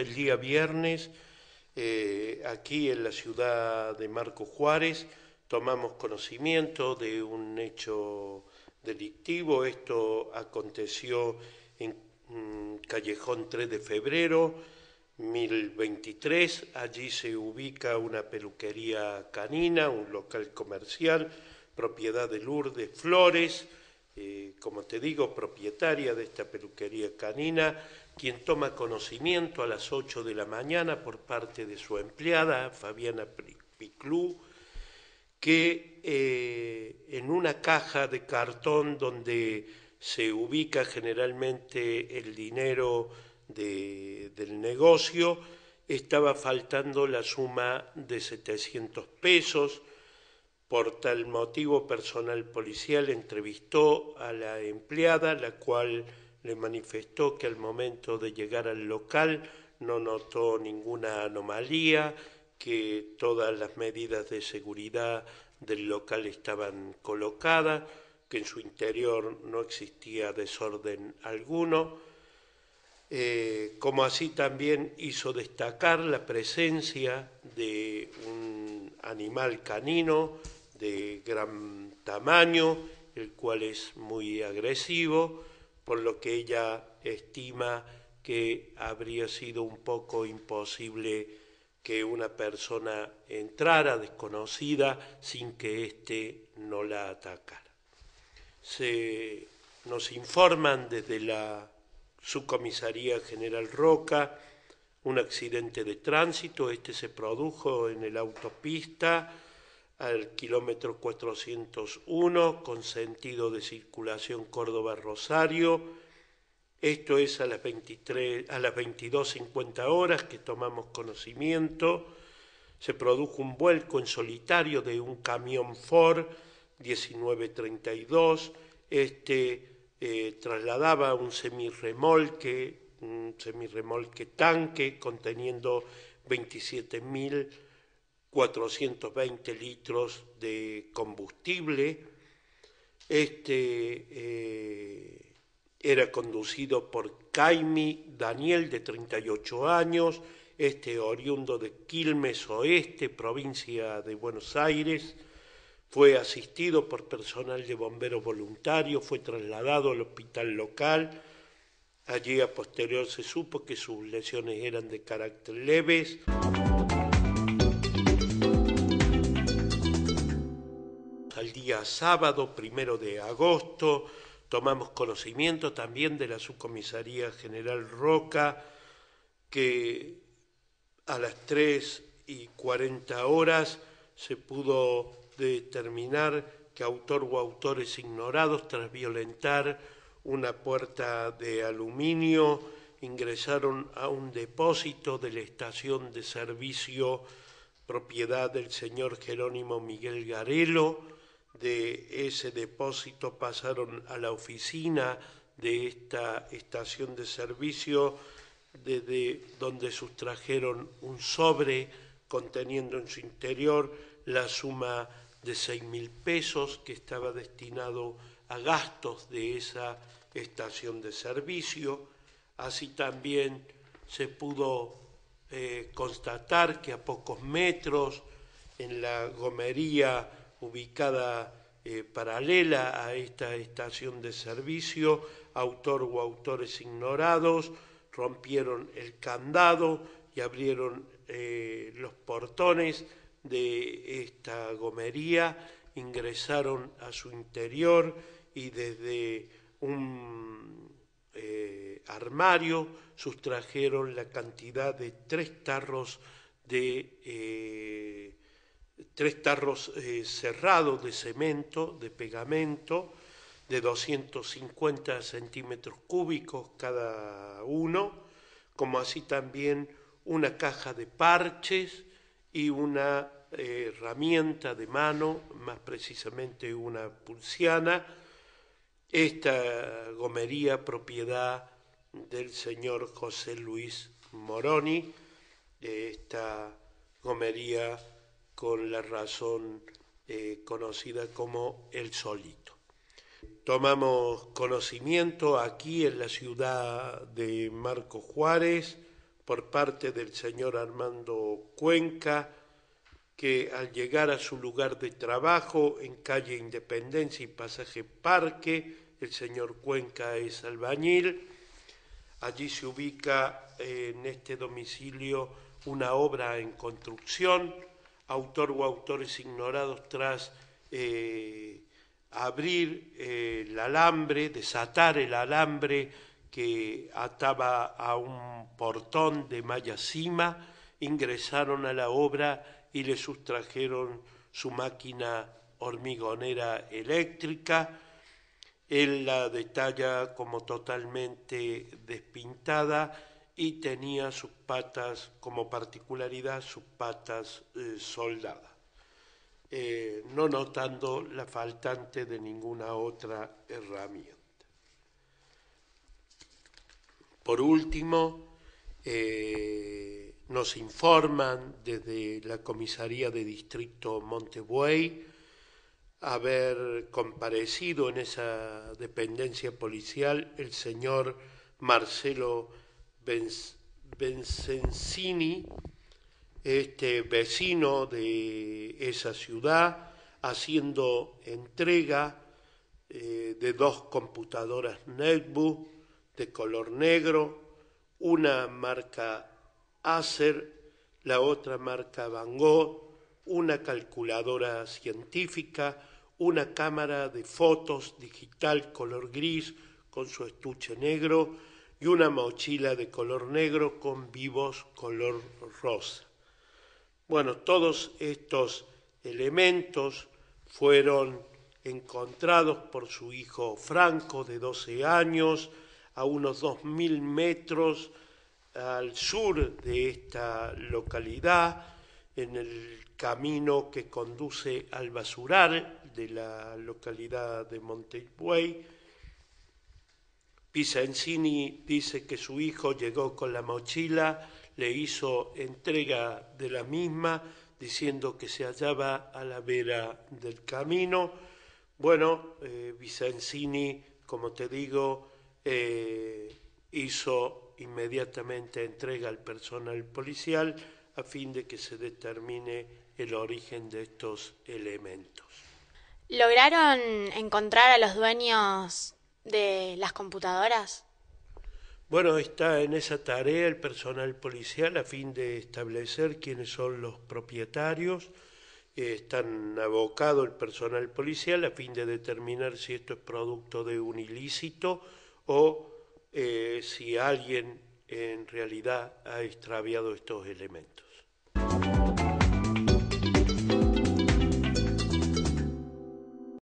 el día viernes eh, aquí en la ciudad de Marco Juárez. Tomamos conocimiento de un hecho delictivo. Esto aconteció en mm, Callejón 3 de febrero 1023. Allí se ubica una peluquería canina, un local comercial, propiedad de Lourdes Flores. Eh, como te digo, propietaria de esta peluquería canina, quien toma conocimiento a las 8 de la mañana por parte de su empleada, Fabiana Piclú, que eh, en una caja de cartón donde se ubica generalmente el dinero del negocio, estaba faltando la suma de 700 pesos. Por tal motivo, personal policial entrevistó a la empleada, la cual le manifestó que al momento de llegar al local no notó ninguna anomalía, que todas las medidas de seguridad del local estaban colocadas, que en su interior no existía desorden alguno, eh, como así también hizo destacar la presencia de un animal canino de gran tamaño, el cual es muy agresivo, por lo que ella estima que habría sido un poco imposible que una persona entrara desconocida sin que éste no la atacara. Se nos informan desde la subcomisaría General Roca un accidente de tránsito, este se produjo en el autopista al kilómetro 401 con sentido de circulación Córdoba-Rosario. Esto es a las, a las 22.50 horas que tomamos conocimiento. Se produjo un vuelco en solitario de un camión Ford 1932. Este eh, trasladaba un semirremolque, un semirremolque tanque conteniendo 27.000 420 litros de combustible. Este eh, era conducido por Caimi Daniel, de 38 años, este oriundo de Quilmes Oeste, provincia de Buenos Aires. Fue asistido por personal de bomberos voluntarios, fue trasladado al hospital local. Allí a posterior se supo que sus lesiones eran de carácter leves. El día sábado, primero de agosto. Tomamos conocimiento también de la subcomisaría general Roca, que a las tres y cuarenta horas se pudo determinar que autor o autores ignorados, tras violentar una puerta de aluminio, ingresaron a un depósito de la estación de servicio propiedad del señor Jerónimo Miguel Garelo, de ese depósito pasaron a la oficina de esta estación de servicio, desde donde sustrajeron un sobre conteniendo en su interior la suma de seis mil pesos que estaba destinado a gastos de esa estación de servicio. Así también se pudo eh, constatar que a pocos metros en la gomería ubicada eh, paralela a esta estación de servicio, autor o autores ignorados, rompieron el candado y abrieron eh, los portones de esta gomería, ingresaron a su interior y desde un eh, armario sustrajeron la cantidad de tres tarros de tres tarros eh, cerrados de cemento, de pegamento, de 250 centímetros cúbicos cada uno, como así también una caja de parches y una eh, herramienta de mano, más precisamente una pulsiana, esta gomería propiedad del señor José Luis Moroni, esta gomería con la razón eh, conocida como el solito. Tomamos conocimiento aquí en la ciudad de Marco Juárez por parte del señor Armando Cuenca, que al llegar a su lugar de trabajo en calle Independencia y pasaje Parque, el señor Cuenca es albañil, allí se ubica en este domicilio una obra en construcción, autor o autores ignorados tras eh, abrir eh, el alambre, desatar el alambre que ataba a un portón de malla cima, ingresaron a la obra y le sustrajeron su máquina hormigonera eléctrica. Él la detalla como totalmente despintada y tenía sus patas, como particularidad, sus patas eh, soldadas, eh, no notando la faltante de ninguna otra herramienta. Por último, eh, nos informan desde la comisaría de distrito Montebuey haber comparecido en esa dependencia policial el señor Marcelo Vencencini, este, vecino de esa ciudad, haciendo entrega eh, de dos computadoras netbook de color negro, una marca Acer, la otra marca Van Gogh, una calculadora científica, una cámara de fotos digital color gris con su estuche negro, y una mochila de color negro con vivos color rosa. Bueno, todos estos elementos fueron encontrados por su hijo Franco de 12 años a unos 2.000 metros al sur de esta localidad, en el camino que conduce al basurar de la localidad de Montepuey Visencini dice que su hijo llegó con la mochila, le hizo entrega de la misma, diciendo que se hallaba a la vera del camino. Bueno, eh, Vicencini, como te digo, eh, hizo inmediatamente entrega al personal policial a fin de que se determine el origen de estos elementos. ¿Lograron encontrar a los dueños de las computadoras? Bueno, está en esa tarea el personal policial a fin de establecer quiénes son los propietarios. Eh, están abocado el personal policial a fin de determinar si esto es producto de un ilícito o eh, si alguien en realidad ha extraviado estos elementos.